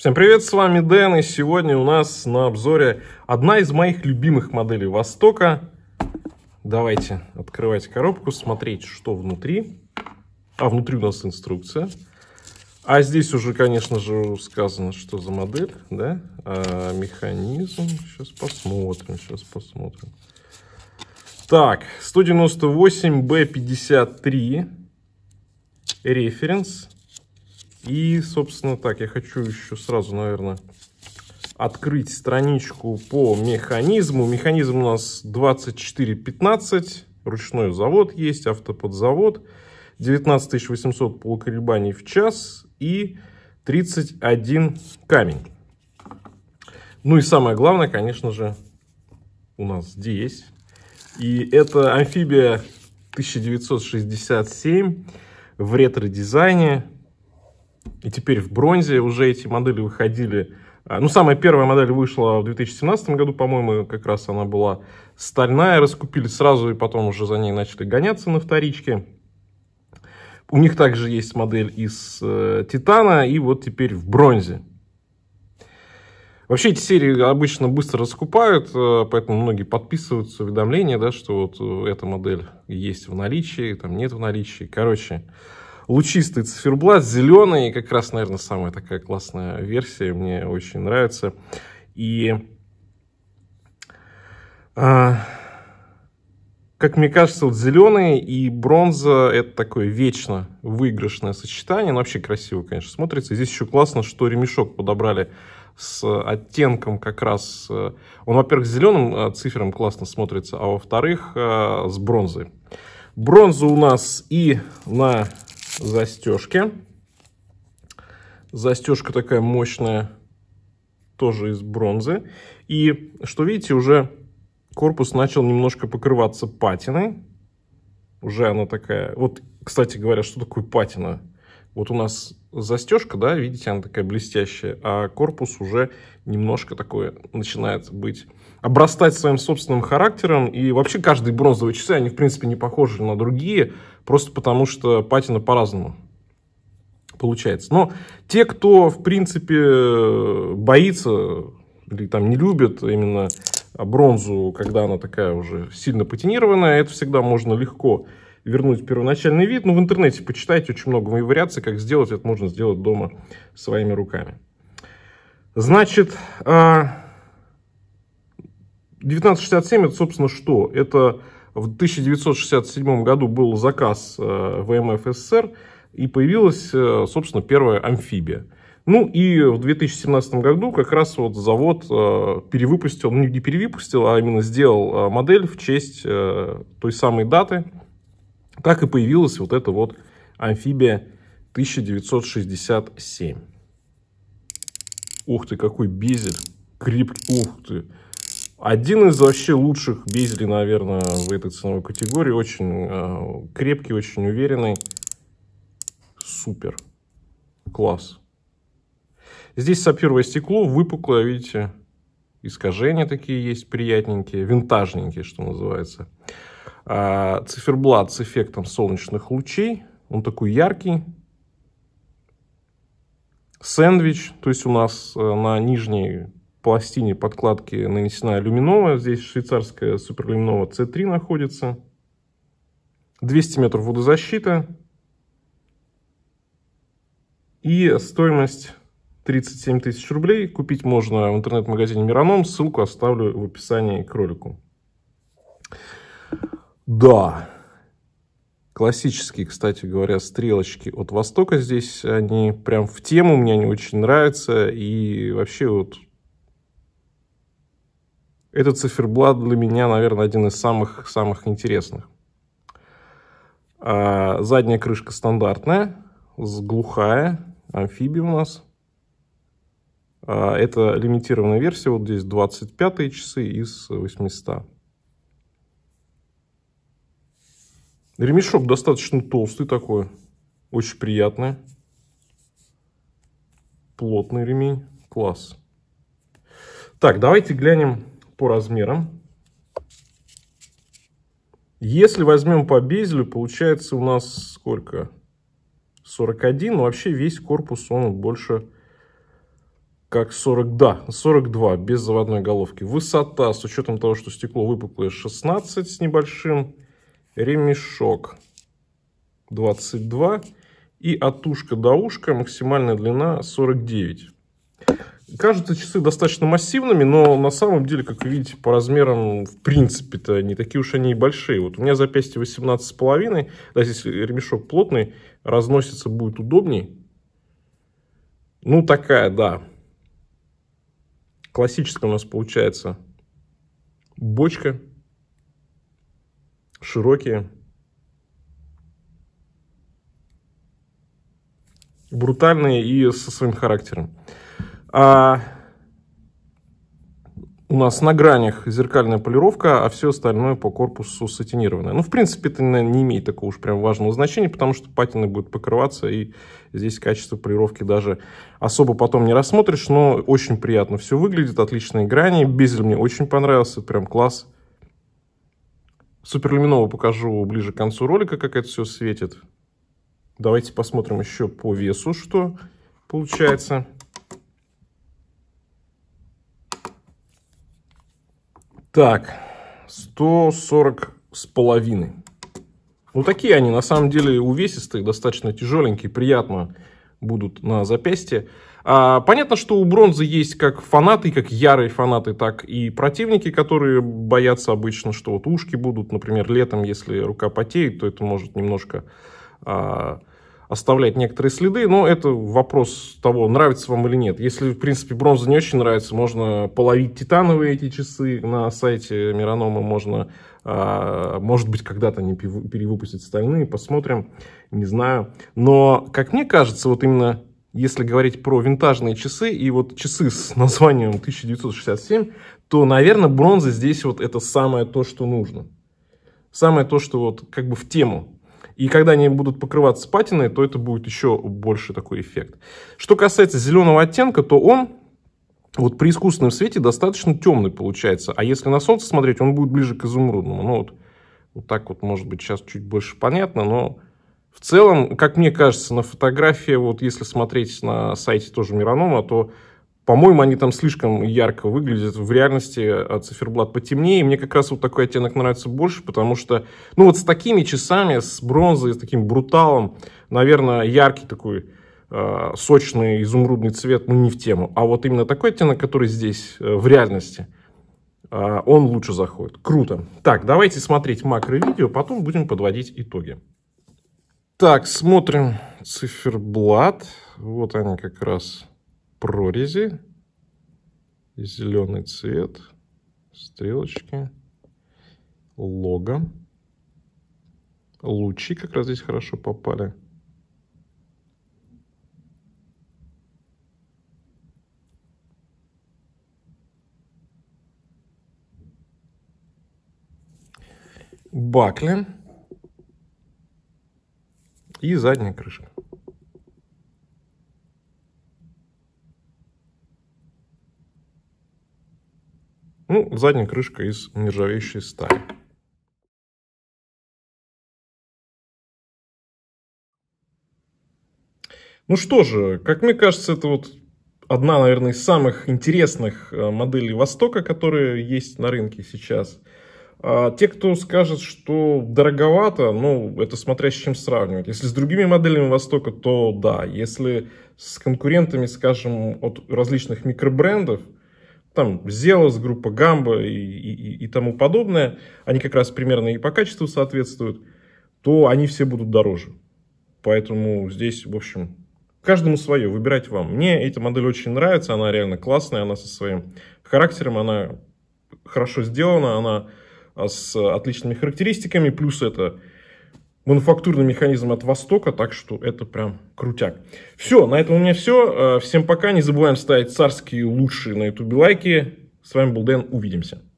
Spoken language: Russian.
Всем привет, с вами Дэн, и сегодня у нас на обзоре одна из моих любимых моделей Востока. Давайте открывать коробку, смотреть, что внутри. А внутри у нас инструкция. А здесь уже, конечно же, сказано, что за модель, да? А, механизм, сейчас посмотрим, сейчас посмотрим. Так, 198B53, референс, и, собственно, так, я хочу еще сразу, наверное, открыть страничку по механизму. Механизм у нас 2415, ручной завод есть, автоподзавод, 19800 полуколебаний в час и 31 камень. Ну и самое главное, конечно же, у нас здесь. И это амфибия 1967 в ретро-дизайне и теперь в бронзе уже эти модели выходили. А, ну, самая первая модель вышла в 2017 году, по-моему, как раз она была стальная. Раскупили сразу и потом уже за ней начали гоняться на вторичке. У них также есть модель из э, титана и вот теперь в бронзе. Вообще эти серии обычно быстро раскупают, э, поэтому многие подписываются, уведомления, да, что вот э, эта модель есть в наличии, там нет в наличии. Короче, лучистый циферблат, зеленый, как раз, наверное, самая такая классная версия, мне очень нравится. И, а, как мне кажется, вот зеленый и бронза — это такое вечно выигрышное сочетание, но вообще красиво, конечно, смотрится. Здесь еще классно, что ремешок подобрали с оттенком как раз... Э, он, во-первых, с зеленым э, цифером классно смотрится, а во-вторых, э, с бронзой. Бронза у нас и на застежки. Застежка такая мощная, тоже из бронзы. И, что видите, уже корпус начал немножко покрываться патиной. Уже она такая... Вот, кстати говоря, что такое патина? Вот у нас застежка, да, видите, она такая блестящая, а корпус уже немножко такой начинает быть, обрастать своим собственным характером. И вообще каждые бронзовые часы, они, в принципе, не похожи на другие, просто потому что патина по-разному получается. Но те, кто, в принципе, боится или там не любит именно бронзу, когда она такая уже сильно патинированная, это всегда можно легко вернуть первоначальный вид. Ну, в интернете почитайте очень много вариаций, как сделать это можно сделать дома своими руками. Значит, 1967 а, это, собственно, что? Это в 1967 году был заказ э, ВМФ СССР, и появилась, э, собственно, первая амфибия. Ну и в 2017 году как раз вот завод э, перевыпустил, ну не перевыпустил, а именно сделал модель в честь той самой даты, так и появилась вот эта вот амфибия 1967. Ух ты, какой безель. Крепкий. Ух ты. Один из вообще лучших безелей, наверное, в этой ценовой категории. Очень э, крепкий, очень уверенный. Супер. Класс. Здесь сапфировое стекло, выпуклое, видите, искажения такие есть приятненькие, винтажненькие, что называется. А, циферблат с эффектом солнечных лучей, он такой яркий. Сэндвич, то есть у нас э, на нижней пластине подкладки нанесена люминова, здесь швейцарская суперлюминова C3 находится. 200 метров водозащита. И стоимость 37 тысяч рублей. Купить можно в интернет-магазине Мираном. Ссылку оставлю в описании к ролику. Да. Классические, кстати говоря, стрелочки от Востока здесь. Они прям в тему, мне они очень нравятся. И вообще вот этот циферблат для меня, наверное, один из самых-самых интересных. А задняя крышка стандартная, с глухая, амфибия у нас – а, это лимитированная версия, вот здесь 25 часы из 800. Ремешок достаточно толстый такой, очень приятный. Плотный ремень, класс. Так, давайте глянем по размерам. Если возьмем по безелю, получается у нас сколько? 41, но вообще весь корпус он больше как 40, да, 42 без заводной головки. Высота, с учетом того, что стекло выпуклое, 16 с небольшим. Ремешок 22. И от ушка до ушка максимальная длина 49. Кажутся часы достаточно массивными, но на самом деле, как вы видите, по размерам, в принципе-то, не такие уж они и большие. Вот у меня запястье 18,5, да, здесь ремешок плотный, разносится будет удобней. Ну, такая, да, Классическая у нас получается бочка, широкие, брутальные и со своим характером. А у нас на гранях зеркальная полировка, а все остальное по корпусу сатинированное. Ну, в принципе, это наверное, не имеет такого уж прям важного значения, потому что патины будут покрываться, и здесь качество полировки даже особо потом не рассмотришь, но очень приятно все выглядит, отличные грани. Безель мне очень понравился, прям класс. Суперлюминово покажу ближе к концу ролика, как это все светит. Давайте посмотрим еще по весу, что получается. Так, 140 с половиной. Ну, такие они, на самом деле, увесистые, достаточно тяжеленькие, приятно будут на запястье. А, понятно, что у бронзы есть как фанаты, как ярые фанаты, так и противники, которые боятся обычно, что вот ушки будут, например, летом, если рука потеет, то это может немножко а, оставлять некоторые следы, но это вопрос того, нравится вам или нет. Если, в принципе, бронза не очень нравится, можно половить титановые эти часы на сайте Миронома, можно, а, может быть, когда-то они перевыпустят стальные, посмотрим, не знаю. Но, как мне кажется, вот именно если говорить про винтажные часы и вот часы с названием 1967, то, наверное, бронза здесь вот это самое то, что нужно. Самое то, что вот как бы в тему и когда они будут покрываться патиной, то это будет еще больше такой эффект. Что касается зеленого оттенка, то он вот при искусственном свете достаточно темный получается. А если на солнце смотреть, он будет ближе к изумрудному. Ну вот, вот так вот, может быть, сейчас чуть больше понятно, но в целом, как мне кажется, на фотографии, вот если смотреть на сайте тоже Миранoma, то по-моему, они там слишком ярко выглядят. В реальности а, циферблат потемнее. И мне как раз вот такой оттенок нравится больше, потому что, ну вот с такими часами, с бронзой, с таким бруталом, наверное, яркий такой а, сочный изумрудный цвет, ну не в тему. А вот именно такой оттенок, который здесь э, в реальности, а, он лучше заходит. Круто. Так, давайте смотреть макро-видео, потом будем подводить итоги. Так, смотрим циферблат. Вот они как раз прорези, зеленый цвет, стрелочки, лого. Лучи как раз здесь хорошо попали. Бакли и задняя крышка. Ну, задняя крышка из нержавеющей стали. Ну что же, как мне кажется, это вот одна, наверное, из самых интересных э, моделей Востока, которые есть на рынке сейчас. А те, кто скажет, что дороговато, ну, это смотря с чем сравнивать. Если с другими моделями Востока, то да. Если с конкурентами, скажем, от различных микробрендов – там Zeus, группа Гамба и, и, и тому подобное, они как раз примерно и по качеству соответствуют, то они все будут дороже. Поэтому здесь, в общем, каждому свое, выбирать вам. Мне эта модель очень нравится, она реально классная, она со своим характером, она хорошо сделана, она а, с отличными характеристиками, плюс это мануфактурный механизм от Востока, так что это прям крутяк. Все, на этом у меня все. Э, всем пока, не забываем ставить царские лучшие на ютубе лайки. С вами был Дэн, увидимся.